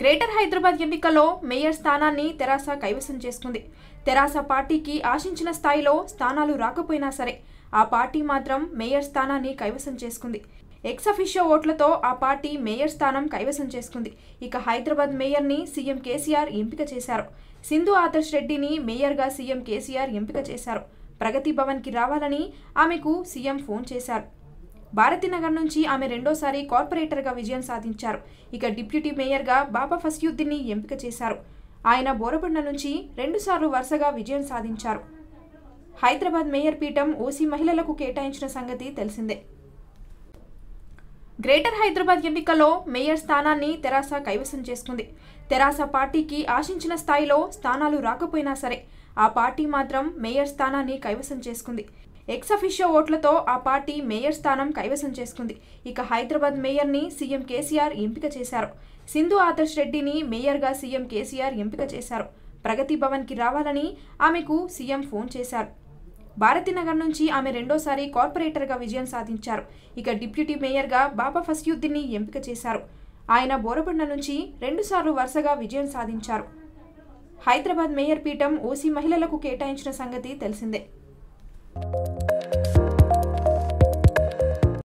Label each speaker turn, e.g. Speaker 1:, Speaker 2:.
Speaker 1: greater Hyderabad ఎన్నికల్లో mayor స్థానాన్ని తెరాస కైవసం చేసుకుంది తెరాస పార్టీకి ఆశించిన స్థాయిలో స్థానాలు రాకపోయినా సరే ఆ పార్టీ మాత్రం మేయర్ స్థానాన్ని కైవసం చేసుకుంది ఎక్సఫిషియో ఓట్లతో ఆ పార్టీ మేయర్ స్థానం కైవసం చేసుకుంది ఇక హైదరాబాద్ మేయర్ని సీఎం కేసీఆర్ ఎంపిక చేశారు సింధు ఆదర్శ్ రెడ్డిని మేయర్గా సీఎం కేసీఆర్ ఎంపిక చేశారు ప్రగతి భవన్కి రావాలని ఆమెకు సీఎం ఫోన్ చేశారు భారతీనగర్ నుంచి ఆమె రెండోసారి కార్పొరేటర్గా విజయం సాధించారు ఇక డిప్యూటీ మేయర్గా బాబా ఫస్యుద్దీన్ని ఎంపిక చేశారు ఆయన బోరబండ నుంచి రెండుసార్లు వరుసగా విజయం సాధించారు హైదరాబాద్ మేయర్ పీఠం ఓసీ మహిళలకు కేటాయించిన సంగతి తెలిసిందే గ్రేటర్ హైదరాబాద్ ఎన్నికల్లో మేయర్ స్థానాన్ని తెరాస కైవసం చేసుకుంది తెరాస పార్టీకి ఆశించిన స్థాయిలో స్థానాలు రాకపోయినా సరే ఆ పార్టీ మాత్రం మేయర్ స్థానాన్ని కైవసం చేసుకుంది ఎక్సఫిషియో ఓట్లతో ఆ పార్టీ మేయర్ స్థానం కైవసం చేసుకుంది ఇక హైదరాబాద్ మేయర్ని సీఎం కేసీఆర్ ఎంపిక చేశారు సింధు ఆదర్శ్ రెడ్డిని మేయర్గా సీఎం కేసీఆర్ ఎంపిక చేశారు ప్రగతి భవన్కి రావాలని ఆమెకు సీఎం ఫోన్ చేశారు భారతీనగర్ నుంచి ఆమె రెండోసారి కార్పొరేటర్గా విజయం సాధించారు ఇక డిప్యూటీ మేయర్గా బాబా ఫస్యుద్దీన్ని ఎంపిక చేశారు ఆయన బోరబండ నుంచి రెండుసార్లు వరుసగా విజయం సాధించారు హైదరాబాద్ మేయర్ పీఠం ఓసీ మహిళలకు కేటాయించిన సంగతి తెలిసిందే